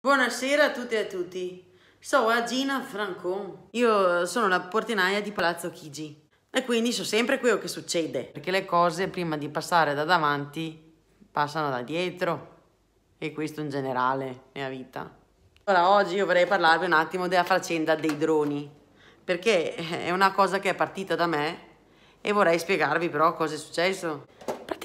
Buonasera a tutte e a tutti, sono Gina Francon, io sono la portinaia di Palazzo Chigi e quindi so sempre quello che succede, perché le cose prima di passare da davanti passano da dietro e questo in generale nella vita. Allora oggi io vorrei parlarvi un attimo della faccenda dei droni, perché è una cosa che è partita da me e vorrei spiegarvi però cosa è successo.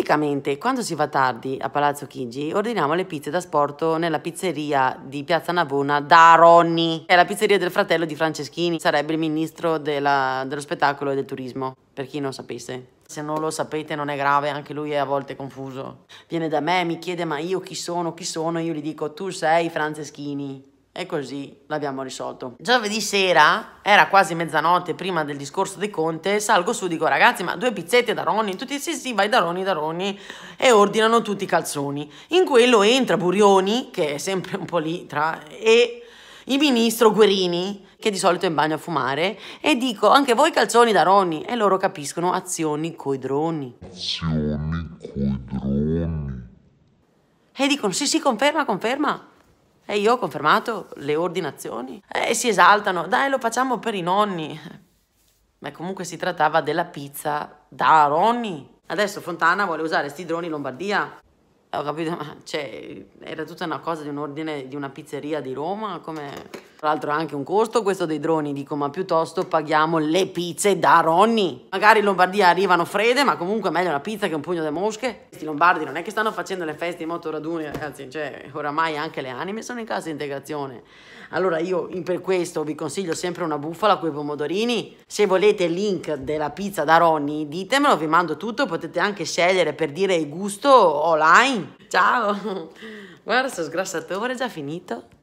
Praticamente, quando si va tardi a Palazzo Chigi, ordiniamo le pizze da sporto nella pizzeria di Piazza Navona da Ronny, che è la pizzeria del fratello di Franceschini, sarebbe il ministro della, dello spettacolo e del turismo, per chi non sapesse. Se non lo sapete non è grave, anche lui è a volte confuso. Viene da me, mi chiede ma io chi sono, chi sono, io gli dico tu sei Franceschini. E così l'abbiamo risolto. Giovedì sera, era quasi mezzanotte prima del discorso di Conte, salgo su e dico ragazzi ma due pizzette da Ronnie? tutti sì sì vai da Ronnie, da Ronnie e ordinano tutti i calzoni. In quello entra Burioni, che è sempre un po' lì tra, e il ministro Guerini, che di solito è in bagno a fumare, e dico anche voi calzoni da Ronnie? e loro capiscono azioni coi droni. Azioni coi droni. E dicono sì sì conferma, conferma. E io ho confermato le ordinazioni. E si esaltano, dai lo facciamo per i nonni. Ma comunque si trattava della pizza da nonni. Adesso Fontana vuole usare sti droni in Lombardia. Ho capito, ma cioè, era tutta una cosa di un ordine di una pizzeria di Roma, come... Tra l'altro ha anche un costo questo dei droni, dico ma piuttosto paghiamo le pizze da Ronny. Magari in Lombardia arrivano fredde, ma comunque è meglio una pizza che un pugno di mosche. Questi lombardi non è che stanno facendo le feste in moto raduni, ragazzi, cioè oramai anche le anime sono in casa di integrazione. Allora io per questo vi consiglio sempre una bufala con i pomodorini. Se volete il link della pizza da Ronny, ditemelo, vi mando tutto, potete anche scegliere per dire il gusto online. Ciao! Guarda, sto sgrassatore è già finito.